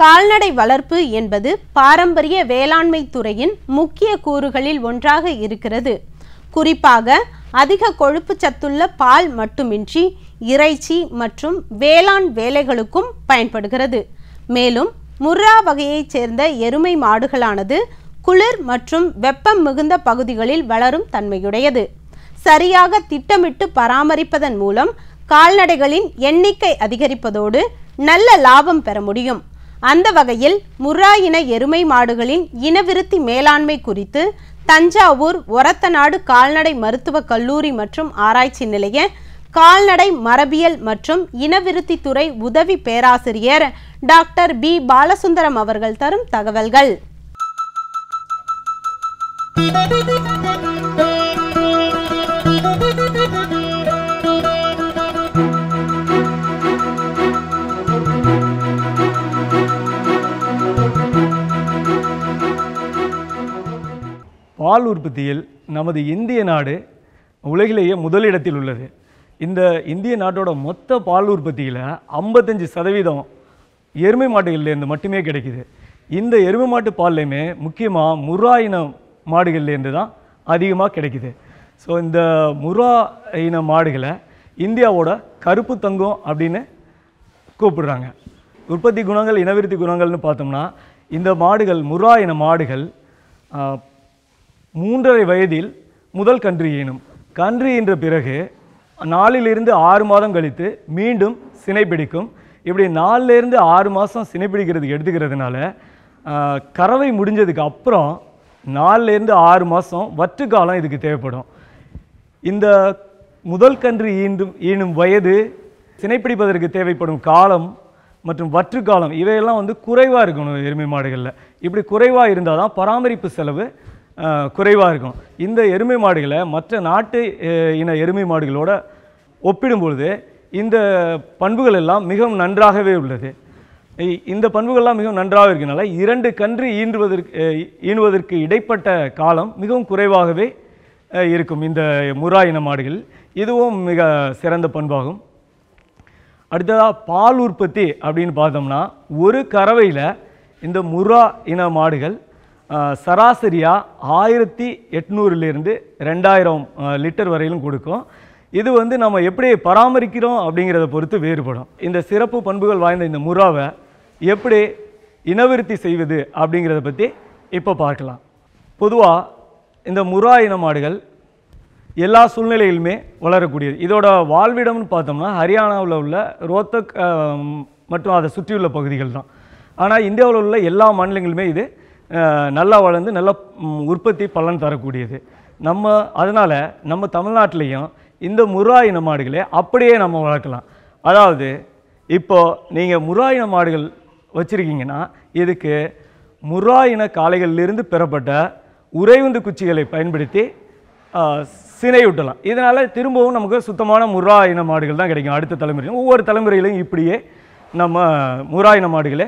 கால்நடை வளர்ப்பு என்பது பாரம்பரிய வேளாண்மை துறையின் முக்கிய கூறுகளில் ஒன்றாக இருக்கிறது குறிப்பாக அதிக கொழுப்பு சத்துள்ள பால் மட்டுமின்றி இறைச்சி மற்றும் வேளாண் வேலைகளுக்கும் பயன்படுகிறது மேலும் முர்ரா வகையைச் சேர்ந்த எருமை மாடுகளானது குளிர் மற்றும் வெப்பம் மிகுந்த பகுதிகளில் வளரும் தன்மையுடையது சரியாக திட்டமிட்டு பராமரிப்பதன் மூலம் கால்நடைகளின் எண்ணிக்கை அதிகரிப்பதோடு நல்ல லாபம் பெற முடியும் அந்த வகையில் முர்ரா இன எருமை மாடுகளின் இனவிருத்தி மேலாண்மை குறித்து தஞ்சாவூர் ஒரத்தநாடு கால்நடை மருத்துவக் கல்லூரி மற்றும் ஆராய்ச்சி நிலைய கால்நடை மரபியல் மற்றும் இனவிருத்தித்துறை உதவி பேராசிரியர் டாக்டர் பி பாலசுந்தரம் அவர்கள் தரும் தகவல்கள் Thank you. பால் உற்பத்தியில் நமது இந்திய நாடு உலகிலேயே முதலிடத்தில் உள்ளது இந்த இந்திய நாட்டோட மொத்த பால் உற்பத்தியில் ஐம்பத்தஞ்சு சதவீதம் எருமை மாடுகள்லேருந்து மட்டுமே கிடைக்குது இந்த எருமை மாட்டு பால்லையுமே முக்கியமாக முரா இன மாடுகள்லேருந்து தான் அதிகமாக கிடைக்குது ஸோ இந்த முரா இன மாடுகளை இந்தியாவோட கருப்பு தங்கம் அப்படின்னு கூப்பிடுறாங்க உற்பத்தி குணங்கள் இனவிருத்தி குணங்கள்னு பார்த்தோம்னா இந்த மாடுகள் முரா இன மாடுகள் மூன்றரை வயதில் முதல் கன்று ஈனும் கன்று ஈன்ற பிறகு நாலிலிருந்து ஆறு மாதம் கழித்து மீண்டும் சினை பிடிக்கும் இப்படி நாலிலிருந்து ஆறு மாதம் சினை பிடிக்கிறது எடுத்துக்கிறதுனால கறவை முடிஞ்சதுக்கு அப்புறம் நாலிலிருந்து ஆறு மாதம் வற்று காலம் இதுக்கு தேவைப்படும் இந்த முதல் கன்று ஈண்டும் ஈனும் வயது சினைப்பிடிப்பதற்கு தேவைப்படும் காலம் மற்றும் வற்று காலம் இவையெல்லாம் வந்து குறைவாக இருக்கணும் எருமை மாடுகளில் இப்படி குறைவாக இருந்தால் தான் பராமரிப்பு செலவு குறைவாக இருக்கும் இந்த எருமை மாடுகளை மற்ற நாட்டு இன எருமை மாடுகளோடு ஒப்பிடும்பொழுது இந்த பண்புகள் எல்லாம் மிகவும் நன்றாகவே உள்ளது இந்த பண்புகள்லாம் மிகவும் நன்றாக இருக்கிறதுனால இரண்டு கன்று ஈன்றுவதற்கு ஈன்றுவதற்கு இடைப்பட்ட காலம் மிகவும் குறைவாகவே இருக்கும் இந்த முரா இன மாடுகள் இதுவும் மிக சிறந்த பண்பாகும் அடுத்ததாக பால் உற்பத்தி அப்படின்னு பார்த்தோம்னா ஒரு கறவையில் இந்த முரா இன மாடுகள் சராசரியாக ஆயிரத்தி எட்நூறுலேருந்து ரெண்டாயிரம் லிட்டர் வரையிலும் கொடுக்கும் இது வந்து நம்ம எப்படி பராமரிக்கிறோம் அப்படிங்கிறத பொறுத்து வேறுபடும் இந்த சிறப்பு பண்புகள் வாய்ந்த இந்த முறாவை எப்படி இனவிருத்தி செய்வது அப்படிங்கிறத பற்றி இப்போ பார்க்கலாம் பொதுவாக இந்த முறா இன மாடுகள் எல்லா சூழ்நிலையிலுமே வளரக்கூடியது இதோட வாழ்விடம்னு பார்த்தோம்னா ஹரியானாவில் உள்ள ரோத்தக் மற்றும் அதை சுற்றியுள்ள பகுதிகள் தான் ஆனால் இந்தியாவில் உள்ள எல்லா மாநிலங்களுமே இது நல்லா வளர்ந்து நல்லா உற்பத்தி பலன் தரக்கூடியது நம்ம அதனால் நம்ம தமிழ்நாட்டிலையும் இந்த முரா இன மாடுகளே அப்படியே நம்ம வளர்க்கலாம் அதாவது இப்போது நீங்கள் முரா இன மாடுகள் வச்சுருக்கீங்கன்னா இதுக்கு முரா இன காளைகளிலிருந்து பெறப்பட்ட உறைவுந்து குச்சிகளை பயன்படுத்தி விட்டலாம் இதனால் திரும்பவும் நமக்கு சுத்தமான முரா இன மாடுகள் தான் கிடைக்கும் அடுத்த தலைமுறையும் ஒவ்வொரு தலைமுறையிலையும் இப்படியே நம்ம முரா இன மாடுகளை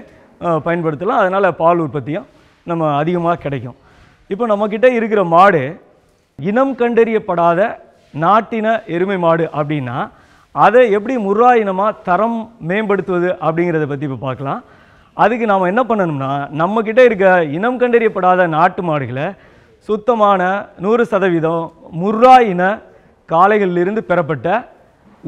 பயன்படுத்தலாம் அதனால் பால் உற்பத்தியும் நம்ம அதிகமாக கிடைக்கும் இப்போ நம்மக்கிட்ட இருக்கிற மாடு இனம் கண்டறியப்படாத நாட்டின எருமை மாடு அப்படின்னா அதை எப்படி முர்ரா இனமாக தரம் மேம்படுத்துவது அப்படிங்கிறத பற்றி இப்போ பார்க்கலாம் அதுக்கு நாம் என்ன பண்ணணும்னா நம்மக்கிட்ட இருக்க இனம் கண்டறியப்படாத நாட்டு மாடுகளை சுத்தமான நூறு சதவீதம் முர்ரா இன காளைகளிலிருந்து பெறப்பட்ட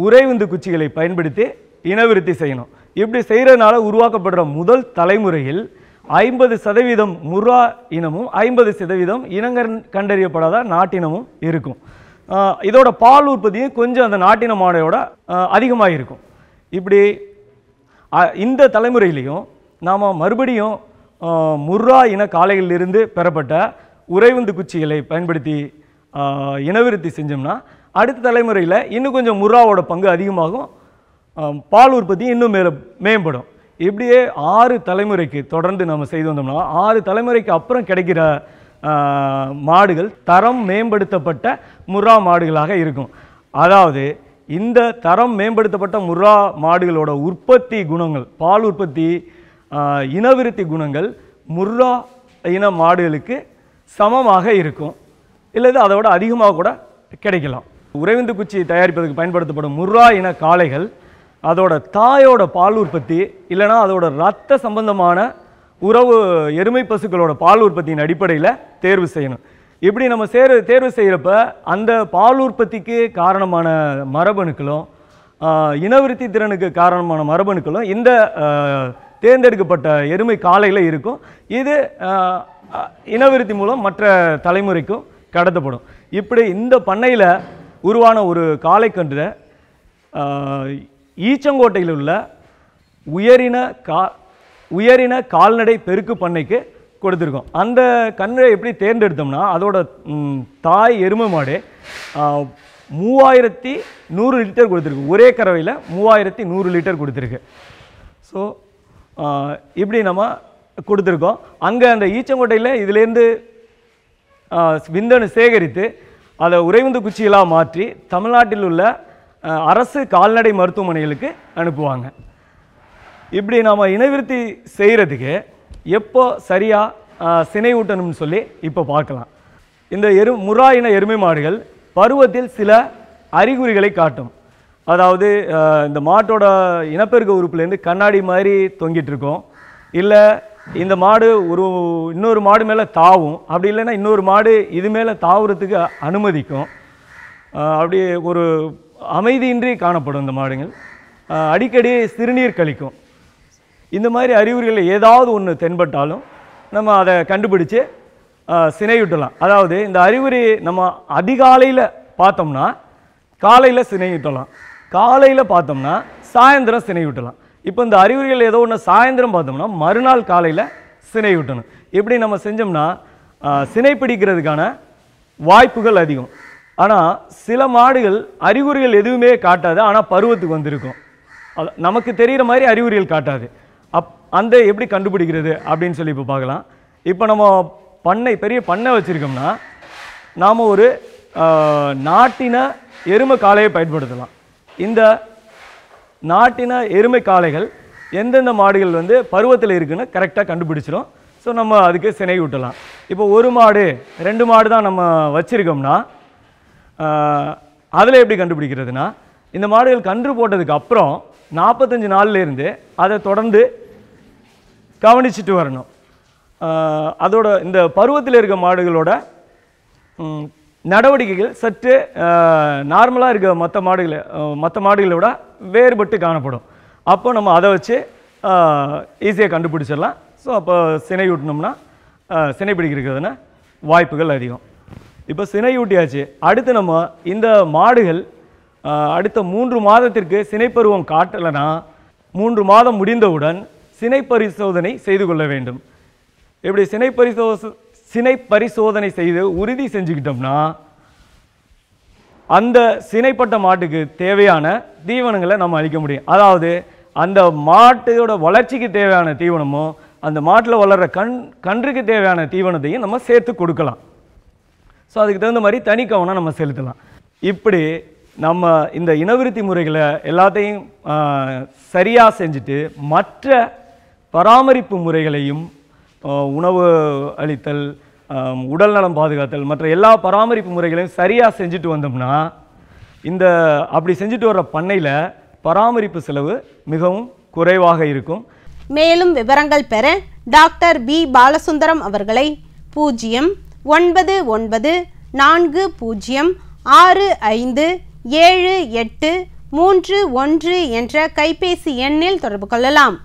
உறைவுந்து குச்சிகளை பயன்படுத்தி இனவிருத்தி செய்யணும் இப்படி செய்கிறதுனால உருவாக்கப்படுற முதல் தலைமுறையில் ஐம்பது சதவீதம் முரா இனமும் ஐம்பது சதவீதம் இனங்கர் கண்டறியப்படாத நாட்டினமும் இருக்கும் இதோட பால் உற்பத்தியும் கொஞ்சம் அந்த நாட்டின மாடையோட அதிகமாக இருக்கும் இப்படி இந்த தலைமுறையிலையும் நாம் மறுபடியும் முர்ரா இன காளைகளிலிருந்து பெறப்பட்ட உறைவுந்து குச்சிகளை பயன்படுத்தி இனவிருத்தி செஞ்சோம்னா அடுத்த தலைமுறையில் இன்னும் கொஞ்சம் முர்ராவோட பங்கு அதிகமாகும் பால் உற்பத்தி இன்னும் மேலே மேம்படும் இப்படியே ஆறு தலைமுறைக்கு தொடர்ந்து நம்ம செய்து வந்தோம்னா ஆறு தலைமுறைக்கு அப்புறம் கிடைக்கிற மாடுகள் தரம் மேம்படுத்தப்பட்ட முர்ரா மாடுகளாக இருக்கும் அதாவது இந்த தரம் மேம்படுத்தப்பட்ட முர்ரா மாடுகளோட உற்பத்தி குணங்கள் பால் உற்பத்தி இனவிருத்தி குணங்கள் முர்ரா இன மாடுகளுக்கு சமமாக இருக்கும் இல்லது விட அதிகமாக கூட கிடைக்கலாம் உறைவிந்து குச்சி தயாரிப்பதற்கு பயன்படுத்தப்படும் முர்ரா இன காளைகள் அதோட தாயோட பால் உற்பத்தி இல்லைனா அதோட ரத்த சம்பந்தமான உறவு எருமை பசுக்களோட பால் உற்பத்தியின் அடிப்படையில் தேர்வு செய்யணும் இப்படி நம்ம சேர் தேர்வு செய்கிறப்ப அந்த பால் உற்பத்திக்கு காரணமான மரபணுக்களும் இனவிருத்தி திறனுக்கு காரணமான மரபணுக்களும் இந்த தேர்ந்தெடுக்கப்பட்ட எருமை காலையில் இருக்கும் இது இனவிருத்தி மூலம் மற்ற தலைமுறைக்கும் கடத்தப்படும் இப்படி இந்த பண்ணையில் உருவான ஒரு காலைக்கன்று ஈச்சங்கோட்டையில் உள்ள உயரின கா உயரின கால்நடை பெருக்கு பண்ணைக்கு கொடுத்துருக்கோம் அந்த கன்றை எப்படி தேர்ந்தெடுத்தோம்னா அதோட தாய் எருமை மாடு மூவாயிரத்தி நூறு லிட்டர் கொடுத்துருக்கு ஒரே கறவையில் மூவாயிரத்தி நூறு லிட்டர் கொடுத்துருக்கு ஸோ இப்படி நம்ம கொடுத்துருக்கோம் அங்கே அந்த ஈச்சங்கோட்டையில் இதுலேருந்து விந்தணு சேகரித்து அதை உறைவுந்து குச்சியெல்லாம் மாற்றி தமிழ்நாட்டில் உள்ள அரசு கால்நடை மருத்துவமனைகளுக்கு அனுப்புவாங்க இப்படி நாம் இனவிருத்தி செய்கிறதுக்கு எப்போ சரியாக சினை ஊட்டணும்னு சொல்லி இப்போ பார்க்கலாம் இந்த எரு முறா இன எருமை மாடுகள் பருவத்தில் சில அறிகுறிகளை காட்டும் அதாவது இந்த மாட்டோட இனப்பெருக்க உறுப்புலேருந்து கண்ணாடி மாதிரி தொங்கிட்டுருக்கோம் இல்லை இந்த மாடு ஒரு இன்னொரு மாடு மேலே தாவும் அப்படி இல்லைன்னா இன்னொரு மாடு இது மேலே தாவுறதுக்கு அனுமதிக்கும் அப்படி ஒரு அமைதியின்றி காணப்படும் இந்த மாடுங்கள் அடிக்கடி சிறுநீர் கழிக்கும் இந்த மாதிரி அறிகுறிகள் ஏதாவது ஒன்று தென்பட்டாலும் நம்ம அதை கண்டுபிடிச்சு சினையிட்டலாம் அதாவது இந்த அறிகுறி நம்ம அதிகாலையில் பார்த்தோம்னா காலையில் சினையிட்டலாம் காலையில் பார்த்தோம்னா சாயந்தரம் சினையிட்டலாம் இப்போ இந்த அறிகுறிகள் ஏதோ ஒன்று சாயந்தரம் பார்த்தோம்னா மறுநாள் காலையில் சினையூட்டணும் இப்படி நம்ம செஞ்சோம்னா சினை பிடிக்கிறதுக்கான வாய்ப்புகள் அதிகம் ஆனால் சில மாடுகள் அறிகுறிகள் எதுவுமே காட்டாது ஆனால் பருவத்துக்கு வந்திருக்கும் நமக்கு தெரிகிற மாதிரி அறிகுறிகள் காட்டாது அப் அந்த எப்படி கண்டுபிடிக்கிறது அப்படின்னு சொல்லி இப்போ பார்க்கலாம் இப்போ நம்ம பண்ணை பெரிய பண்ணை வச்சுருக்கோம்னா நாம் ஒரு நாட்டின எருமை காளையை பயன்படுத்தலாம் இந்த நாட்டின எருமை காளைகள் எந்தெந்த மாடுகள் வந்து பருவத்தில் இருக்குதுன்னு கரெக்டாக கண்டுபிடிச்சிடும் ஸோ நம்ம அதுக்கு சினை விட்டலாம் இப்போ ஒரு மாடு ரெண்டு மாடு தான் நம்ம வச்சுருக்கோம்னா அதில் எப்படி கண்டுபிடிக்கிறதுனா இந்த மாடுகள் கன்று போட்டதுக்கு அப்புறம் நாற்பத்தஞ்சு நாள்லேருந்து அதை தொடர்ந்து கவனிச்சுட்டு வரணும் அதோட இந்த பருவத்தில் இருக்க மாடுகளோட நடவடிக்கைகள் சற்று நார்மலாக இருக்க மற்ற மாடுகளை மற்ற மாடுகளை விட வேறுபட்டு காணப்படும் அப்போ நம்ம அதை வச்சு ஈஸியாக கண்டுபிடிச்சிடலாம் ஸோ அப்போ சினை விட்டினோம்னா சினை பிடிக்கிறதுக்கான வாய்ப்புகள் அதிகம் இப்போ சினையூட்டியாச்சு அடுத்து நம்ம இந்த மாடுகள் அடுத்த மூன்று மாதத்திற்கு சினைப்பருவம் காட்டலைனா மூன்று மாதம் முடிந்தவுடன் சினை பரிசோதனை செய்து கொள்ள வேண்டும் இப்படி சினை பரிசோ சினை பரிசோதனை செய்து உறுதி செஞ்சுக்கிட்டோம்னா அந்த சினைப்பட்ட மாட்டுக்கு தேவையான தீவனங்களை நம்ம அளிக்க முடியும் அதாவது அந்த மாட்டோட வளர்ச்சிக்கு தேவையான தீவனமும் அந்த மாட்டில் வளர்கிற கண் கன்றுக்கு தேவையான தீவனத்தையும் நம்ம சேர்த்து கொடுக்கலாம் ஸோ அதுக்கு தகுந்த மாதிரி தனி கவனம் நம்ம செலுத்தலாம் இப்படி நம்ம இந்த இனவிருத்தி முறைகளை எல்லாத்தையும் சரியாக செஞ்சுட்டு மற்ற பராமரிப்பு முறைகளையும் உணவு அளித்தல் உடல் நலம் பாதுகாத்தல் மற்ற எல்லா பராமரிப்பு முறைகளையும் சரியாக செஞ்சுட்டு வந்தோம்னா இந்த அப்படி செஞ்சுட்டு வர்ற பண்ணையில் பராமரிப்பு செலவு மிகவும் குறைவாக இருக்கும் மேலும் விவரங்கள் பெற டாக்டர் பி பாலசுந்தரம் அவர்களை பூஜ்ஜியம் ஒன்பது ஒன்பது நான்கு பூஜ்ஜியம் ஆறு ஐந்து ஏழு எட்டு மூன்று ஒன்று என்ற கைபேசி எண்ணில் தொடர்பு கொள்ளலாம்